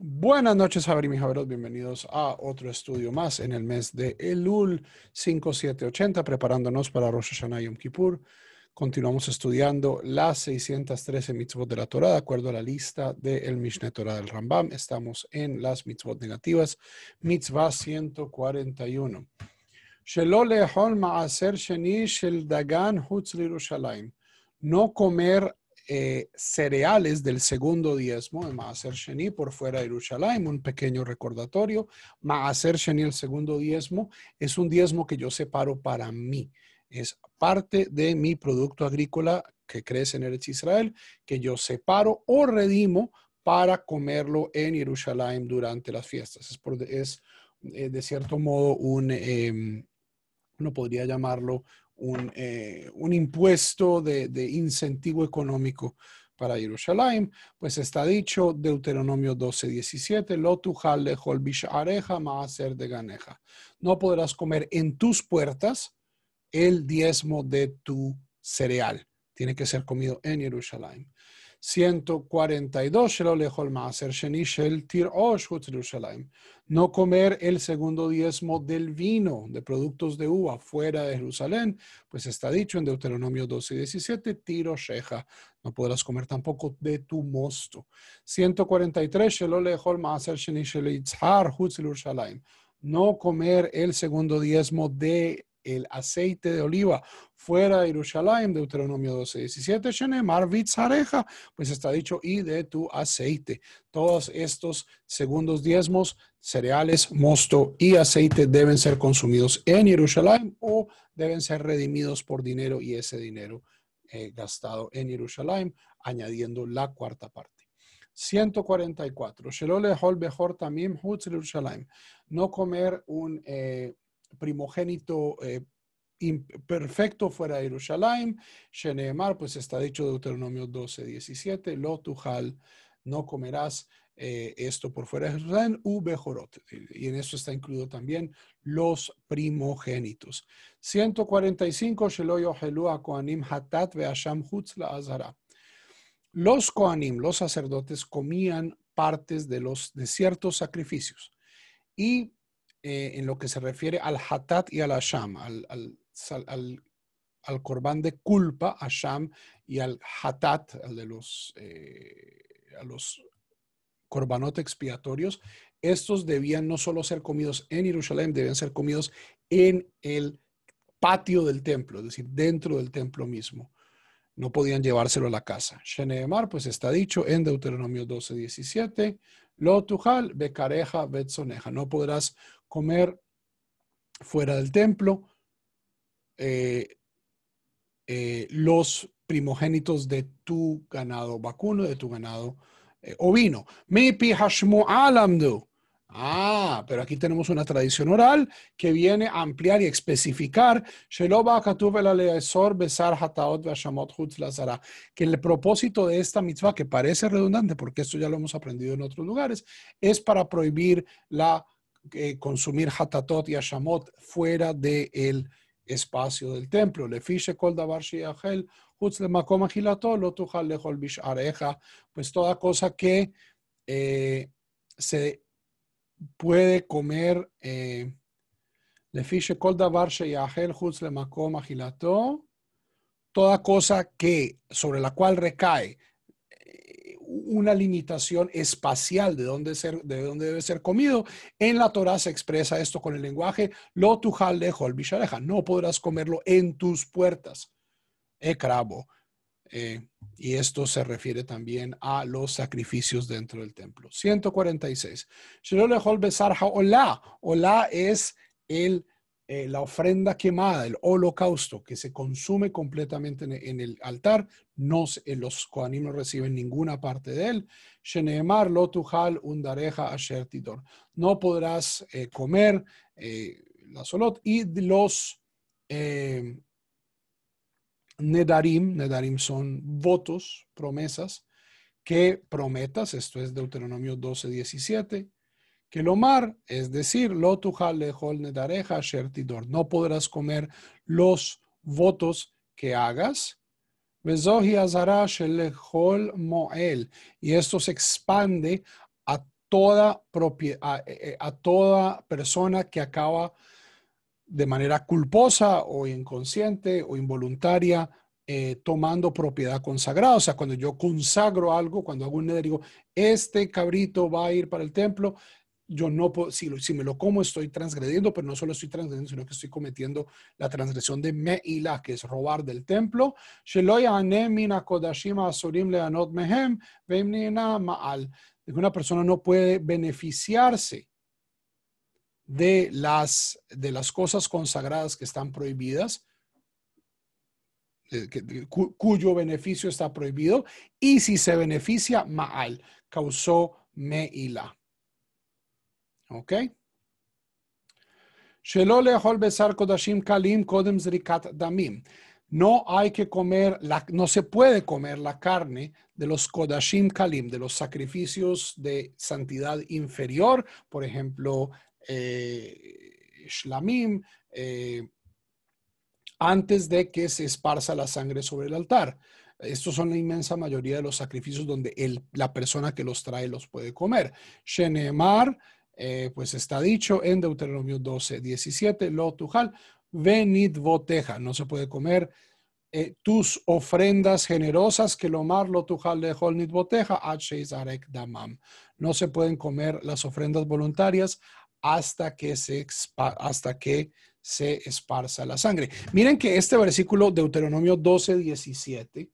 Buenas noches, Javier Mijaveros. Bienvenidos a otro estudio más en el mes de Elul 5780, preparándonos para Rosh Hashanah y Yom Kippur. Continuamos estudiando las 613 mitzvot de la Torah, de acuerdo a la lista del Mishneh Torah del Rambam. Estamos en las mitzvot negativas, mitzvah 141. No comer eh, cereales del segundo diezmo de Maaser Sheni por fuera de Yerushalayim, un pequeño recordatorio. Maaser Sheni, el segundo diezmo, es un diezmo que yo separo para mí. Es parte de mi producto agrícola que crece en Eretz Israel, que yo separo o redimo para comerlo en Yerushalayim durante las fiestas. Es, es eh, de cierto modo un, em, uno podría llamarlo eh, un, impuesto de, incentivo económico para Jerusalén, pues está dicho Deuteronomio 12, lo areja maaser de ganeja. No podrás comer en tus puertas el diezmo de tu cereal tiene que ser comido en Jerusalén. 142 No comer el segundo diezmo del vino, de productos de uva, fuera de Jerusalén, pues está dicho en Deuteronomio 12 y 17, tiro sheja. No podrás comer tampoco de tu mosto. 143 No comer el segundo diezmo de el aceite de oliva fuera de Jerusalén, Deuteronomio 12.17, 17, Marvitz, areja pues está dicho, y de tu aceite. Todos estos segundos diezmos, cereales, mosto y aceite deben ser consumidos en Jerusalén o deben ser redimidos por dinero y ese dinero eh, gastado en Jerusalén, añadiendo la cuarta parte. 144. No comer un, eh, primogénito eh, perfecto fuera de Jerusalén. Sheneemar, pues está dicho Deuteronomio 12, 17, lo tujal, no comerás eh, esto por fuera de Jerusalén, u Y en eso está incluido también los primogénitos. 145, hatat azara. Los Koanim, los sacerdotes, comían partes de los de ciertos sacrificios. Y eh, en lo que se refiere al hatat y al asham, al, al, corbán de culpa, asham, y al hatat, al de los, eh, a los corbanot expiatorios, estos debían no solo ser comidos en Jerusalén, debían ser comidos en el patio del templo, es decir, dentro del templo mismo. No podían llevárselo a la casa. Sheneemar, pues está dicho en Deuteronomio 12.17, lo tujal becareja betzoneja. No podrás comer fuera del templo eh, eh, los primogénitos de tu ganado vacuno, de tu ganado eh, ovino. Ah, pero aquí tenemos una tradición oral que viene a ampliar y especificar que el propósito de esta mitzvah, que parece redundante, porque esto ya lo hemos aprendido en otros lugares, es para prohibir la eh, consumir hatatot y ashamot fuera del espacio del templo. Pues toda cosa que eh, se puede comer y eh, le toda cosa que sobre la cual recae eh, una limitación espacial de dónde, de dónde debe ser comido. En la Torah se expresa esto con el lenguaje lo el de no podrás comerlo en tus puertas. Eh, cravo. Eh, y esto se refiere también a los sacrificios dentro del templo. 146. Olá. hola es el, eh, la ofrenda quemada, el holocausto, que se consume completamente en, el altar. Eh, los coanim no reciben ninguna parte de él. Sheneemar lotuhal undareja No podrás comer la solot y los... Nedarim, Nedarim son votos, promesas, que prometas, esto es Deuteronomio 12, 17, que lomar es decir, lo nedareja shertidor, no podrás comer los votos que hagas. moel, y esto se expande a toda, eh, eh, a, toda persona que acaba de manera culposa o inconsciente o involuntaria, eh, tomando propiedad consagrada. O sea, cuando yo consagro algo, cuando hago un neder, digo, este cabrito va a ir para el templo, yo no puedo, si, me lo como estoy transgrediendo, pero no solo estoy transgrediendo, sino que estoy cometiendo la transgresión de meila que es robar del templo. Que una persona no puede beneficiarse de las, de las cosas consagradas que están prohibidas, eh, cuyo beneficio está prohibido, y si se beneficia, Ma'al, causó Me'ila. ¿Ok? No hay que comer, la, no se puede comer la carne de los Kodashim Kalim, de los sacrificios de santidad inferior, por ejemplo, eh, shlamim, eh, antes de que se esparza la sangre sobre el altar. Estos son la inmensa mayoría de los sacrificios donde la persona que los trae los puede comer. Shenemar, eh, pues está dicho en Deuteronomio 12, 17, lo venid boteja, no se puede comer tus ofrendas generosas, que lomar lo tujal de holnit boteja, damam. No se pueden comer las ofrendas voluntarias hasta que se, hasta que se esparza la sangre. Miren que este versículo, Deuteronomio 12, 17,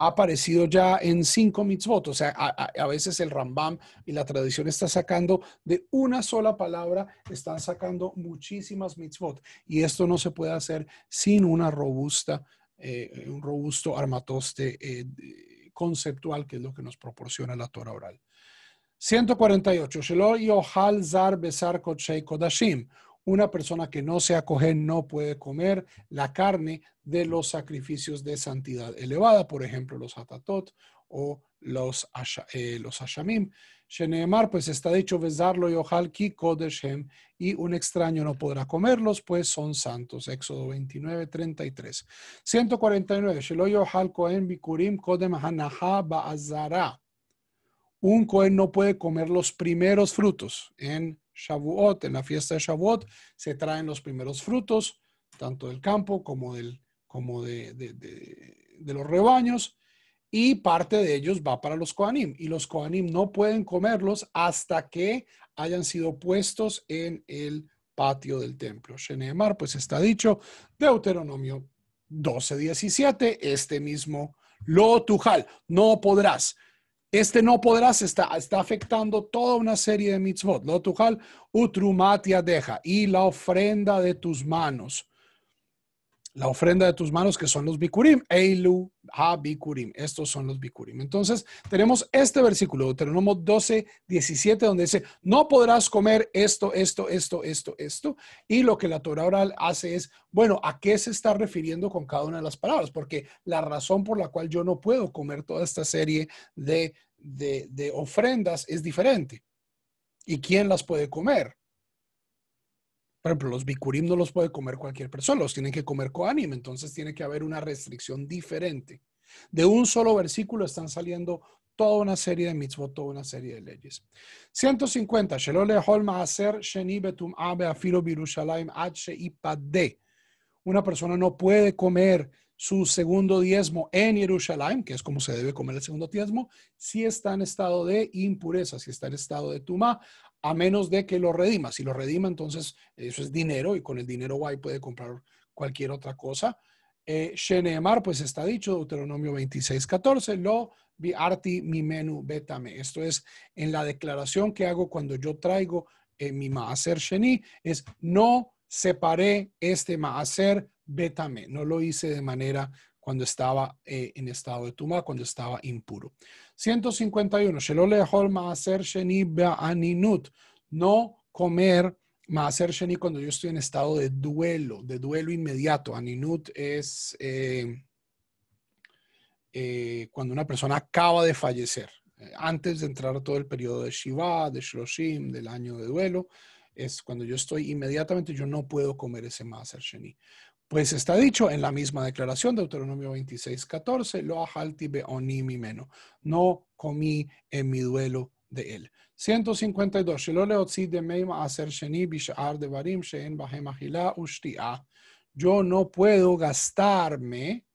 ha aparecido ya en cinco mitzvot. O sea, a, veces el Rambam y la tradición está sacando de una sola palabra, están sacando muchísimas mitzvot. Y esto no se puede hacer sin una robusta, eh, un robusto armatoste eh, conceptual, que es lo que nos proporciona la Torah oral. 148. yohal zar kodashim. Una persona que no se acoge no puede comer la carne de los sacrificios de santidad elevada, por ejemplo, los hatatot o los, eh, ashamim. Sheneemar, pues está dicho, besarlo yohal ki kodeshem, y un extraño no podrá comerlos, pues son santos. Éxodo 29, 33. 149. Shelo yohal kohen bikurim kodem hanaha ba'azara un Cohen no puede comer los primeros frutos. En Shavuot, en la fiesta de Shavuot, se traen los primeros frutos, tanto del campo como, del, como de, los rebaños, y parte de ellos va para los Koanim. Y los Koanim no pueden comerlos hasta que hayan sido puestos en el patio del templo. Shenemar, pues está dicho, Deuteronomio 12.17, este mismo lo tujal, no podrás. Este no podrás está, está afectando toda una serie de mitzvot. Lo tujal utrumatia deja y la ofrenda de tus manos la ofrenda de tus manos, que son los Bikurim, Eilu ha Bikurim, estos son los Bikurim. Entonces, tenemos este versículo, Deuteronomio 12, 17, donde dice, no podrás comer esto, esto, esto, esto, esto. Y lo que la Torah oral hace es, bueno, ¿a qué se está refiriendo con cada una de las palabras? Porque la razón por la cual yo no puedo comer toda esta serie de, de ofrendas es diferente. ¿Y quién las puede comer? por ejemplo, los bicurim no los puede comer cualquier persona, los tienen que comer coanim. entonces tiene que haber una restricción diferente. De un solo versículo están saliendo toda una serie de mitzvot, toda una serie de leyes. 150. Una persona no puede comer su segundo diezmo en Yerushalayim, que es como se debe comer el segundo diezmo, si está en estado de impureza, si está en estado de tumá, a menos de que lo redima. Si lo redima, entonces eso es dinero y con el dinero guay puede comprar cualquier otra cosa. Eh, Shenemar, pues está dicho, Deuteronomio 26, 14, lo vi arti mi menu betame. Esto es en la declaración que hago cuando yo traigo eh, mi maaser sheni, es no separé este maaser betame, no lo hice de manera cuando estaba eh, en estado de tumba cuando estaba impuro. 151. No comer maaser sheni cuando yo estoy en estado de duelo, de duelo inmediato. Aninut es eh, eh, cuando una persona acaba de fallecer, antes de entrar todo el periodo de Shiva, de Shloshim, del año de duelo. Es cuando yo estoy inmediatamente, yo no puedo comer ese maaser sheni. Pues está dicho en la misma declaración, de Deuteronomio 26, 14, lo oni mi meno. No comí en mi duelo de él. 152. Yo no puedo gastarme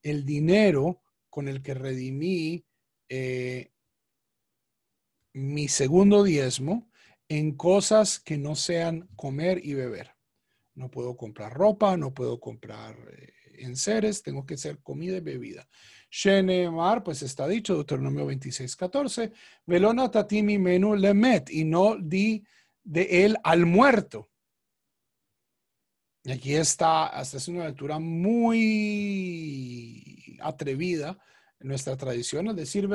el dinero con el que redimí eh, mi segundo diezmo en cosas que no sean comer y beber. No puedo comprar ropa, no puedo comprar eh, enseres, tengo que ser comida y bebida. Shenemar, pues está dicho, Deuteronomio 26, 14, velona tatimi lemet, y no di de él al muerto. Y aquí está, hasta es una lectura muy atrevida nuestra tradición, es decir,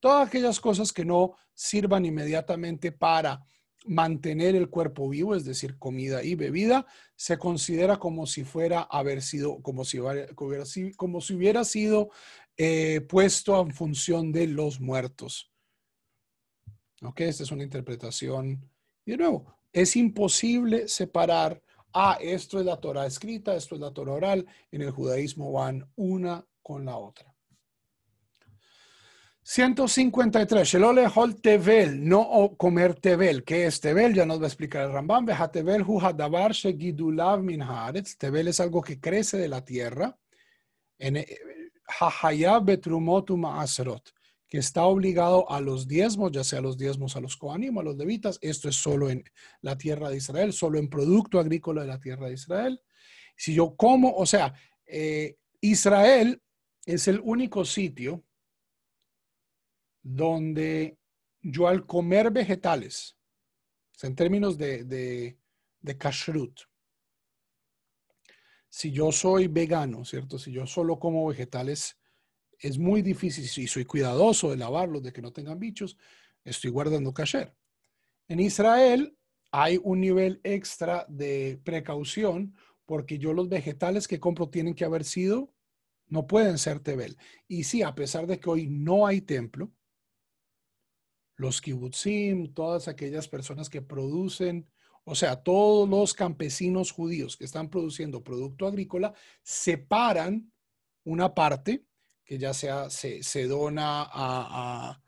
todas aquellas cosas que no sirvan inmediatamente para mantener el cuerpo vivo, es decir, comida y bebida, se considera como si fuera haber sido, como si, como si hubiera sido eh, puesto en función de los muertos. ¿Ok? Esta es una interpretación. Y de nuevo, es imposible separar ah, esto es la Torah escrita, esto es la Torah oral, en el judaísmo van una con la otra. 153. tevel, no comer tebel. ¿Qué es tebel? Ya nos va a explicar el Rambam. Veja tevel hu hadavar min haaretz. Tevel es algo que crece de la tierra. En, eh, que está obligado a los diezmos, ya sea los diezmos a los coanim, a los levitas, esto es solo en la tierra de Israel, solo en producto agrícola de la tierra de Israel. Si yo como, o sea, eh, Israel es el único sitio donde yo al comer vegetales, en términos de, de, kashrut, si yo soy vegano, ¿cierto? Si yo solo como vegetales es muy difícil, y soy cuidadoso de lavarlos, de que no tengan bichos, estoy guardando kasher. En Israel hay un nivel extra de precaución porque yo los vegetales que compro tienen que haber sido, no pueden ser tebel. Y sí, a pesar de que hoy no hay templo, los kibutzim, todas aquellas personas que producen, o sea, todos los campesinos judíos que están produciendo producto agrícola, separan una parte que ya sea, se, se dona a,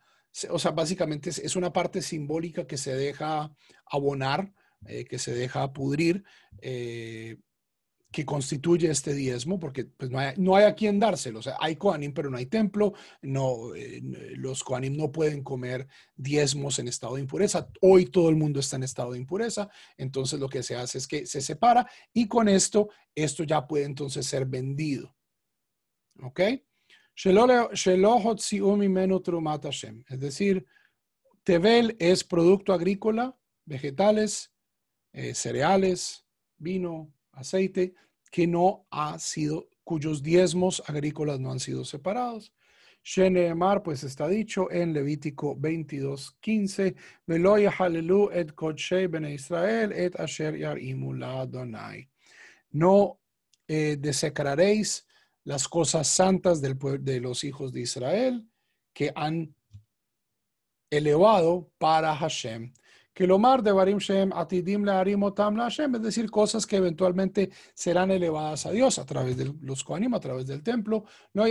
o sea, básicamente es, es, una parte simbólica que se deja abonar, eh, que se deja pudrir, eh, que constituye este diezmo, porque pues, no, hay, no, hay, a quien dárselo. O sea, hay Koanim, pero no hay templo, no, eh, los Koanim no pueden comer diezmos en estado de impureza. Hoy todo el mundo está en estado de impureza, entonces lo que se hace es que se separa y con esto, esto ya puede entonces ser vendido. ¿Ok? Es decir, Tebel es producto agrícola, vegetales, eh, cereales, vino, aceite, que no ha sido, cuyos diezmos agrícolas no han sido separados. Sheneemar, pues está dicho en Levítico 22, 15, halelu et Israel et asher No eh, desecraréis las cosas santas del, de los hijos de Israel que han elevado para Hashem. Que lo mar de Barim Shem Atidim la la Hashem, es decir, cosas que eventualmente serán elevadas a Dios a través de los coanim a través del templo. No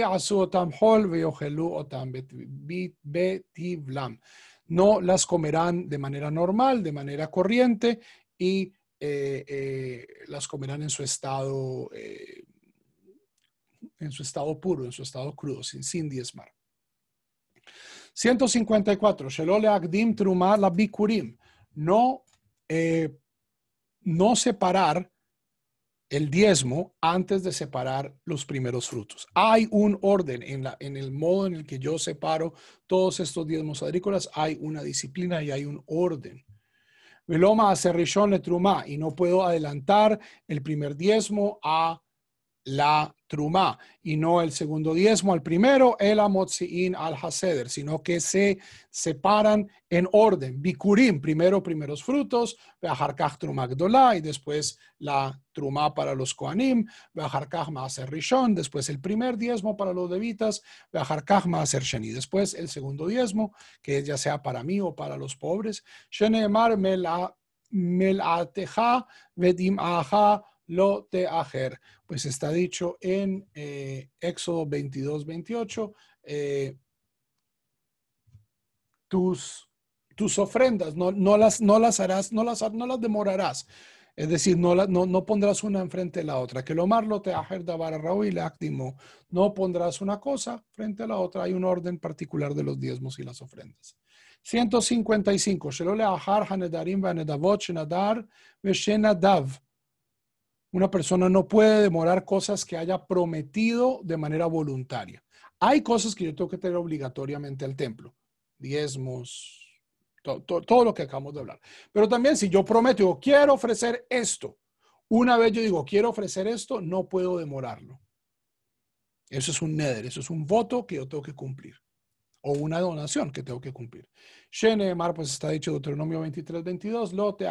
No las comerán de manera normal, de manera corriente y eh, eh, las comerán en su estado. Eh, en su estado puro, en su estado crudo, sin, sin diezmar. 154. Truma la Bikurim. No, eh, no separar el diezmo antes de separar los primeros frutos. Hay un orden en, la, en el modo en el que yo separo todos estos diezmos agrícolas. Hay una disciplina y hay un orden. Veloma hace le y no puedo adelantar el primer diezmo a la trumá y no el segundo diezmo al primero, el amotziin al haseder, sino que se separan en orden. Bikurim, primero primeros frutos, beajarkaj trumagdolá, y después la trumá para los koanim, beajarkaj maaser rishon, después el primer diezmo para los devitas, beajarkaj maaser sheni, después el segundo diezmo, que ya sea para mí o para los pobres, shenemar melateja vedim lo te teajer. Pues está dicho en eh, Éxodo 22, 28, eh, tus, tus ofrendas, no, las, no las harás, no las, no las demorarás. Es decir, no, no, pondrás una enfrente a la otra. Que lo marlo te y actimo. No pondrás una cosa frente a la otra. Hay un orden particular de los diezmos y las ofrendas. 155 una persona no puede demorar cosas que haya prometido de manera voluntaria. Hay cosas que yo tengo que tener obligatoriamente al templo, diezmos, todo lo que acabamos de hablar. Pero también si yo prometo, digo, quiero ofrecer esto, una vez yo digo, quiero ofrecer esto, no puedo demorarlo. Eso es un neder, eso es un voto que yo tengo que cumplir o una donación que tengo que cumplir. mar pues está dicho Deuteronomio 23, 22, te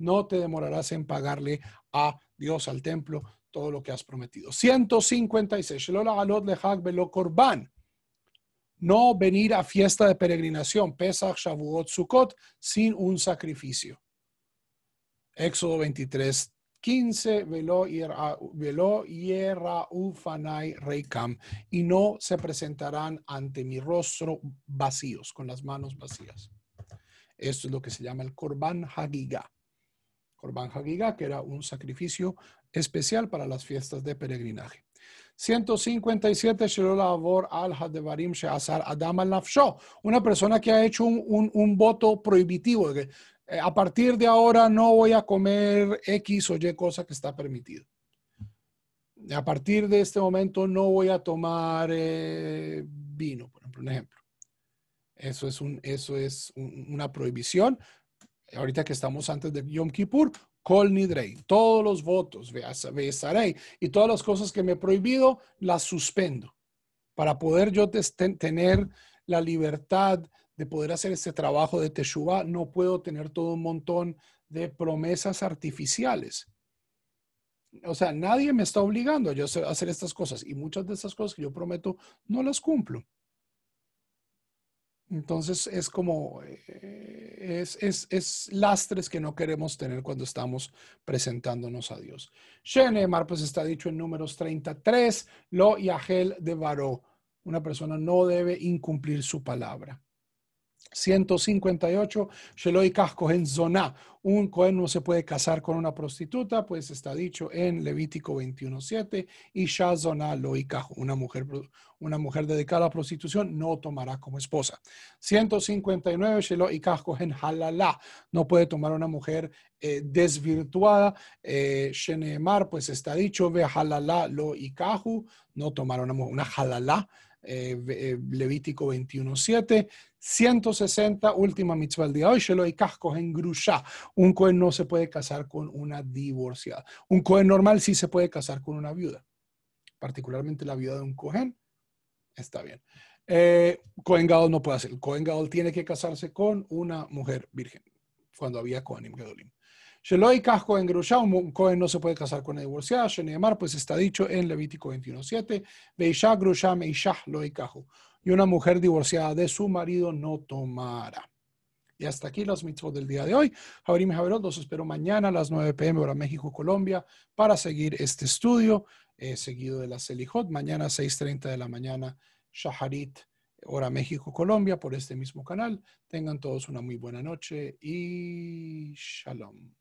no te demorarás en pagarle a Dios, al templo, todo lo que has prometido. 156, no venir a fiesta de peregrinación, Pesach, Shavuot, Sukot sin un sacrificio. Éxodo 23, 15 velo ufanai reikam y no se presentarán ante mi rostro vacíos, con las manos vacías. Esto es lo que se llama el Korban Hagiga. Korban Hagiga, que era un sacrificio especial para las fiestas de peregrinaje. 157 Una persona que ha hecho un, un voto prohibitivo que eh, a partir de ahora no voy a comer X o Y cosa que está permitido. A partir de este momento no voy a tomar eh, vino, por ejemplo, ejemplo. Eso es, un, eso es una prohibición. Ahorita que estamos antes de Yom Kippur, Kol Nidrei, todos los votos, Besarei, y todas las cosas que me he prohibido, las suspendo para poder yo tener la libertad de poder hacer este trabajo de Teshuvah, no puedo tener todo un montón de promesas artificiales. O sea, nadie me está obligando a yo hacer estas cosas y muchas de estas cosas que yo prometo no las cumplo. Entonces es como, eh, es, lastres que no queremos tener cuando estamos presentándonos a Dios. Shenemar, pues está dicho en números 33, lo y agel de varó. Una persona no debe incumplir su palabra. 158, y Cascos en zona. Un cohen no se puede casar con una prostituta, pues está dicho en Levítico 21.7 y zona loikah una mujer, una mujer dedicada a la prostitución, no tomará como esposa. 159, y en Halalá, no puede tomar una mujer eh, desvirtuada. Eh, pues está dicho, ve halalah loikahu no tomará una, una eh, eh, Levítico 21.7, 160, última mitzvah de hoy, grusha. Un cohen no se puede casar con una divorciada. Un cohen normal sí se puede casar con una viuda, particularmente la viuda de un cohen. Está bien. Eh, cohen Gadol no puede hacer. Cohen Gadol tiene que casarse con una mujer virgen, cuando había cohen Gadolim. y casco un cohen no se puede casar con una divorciada. pues está dicho en Levítico 21.7, Beisha grusha Meisha, lo kahu y una mujer divorciada de su marido no tomara. Y hasta aquí los mitos del día de hoy. y Javerón, los espero mañana a las 9 pm hora México, Colombia, para seguir este estudio, eh, seguido de la Selijot, mañana a 6.30 de la mañana, Shaharit, hora México, Colombia, por este mismo canal. Tengan todos una muy buena noche y shalom.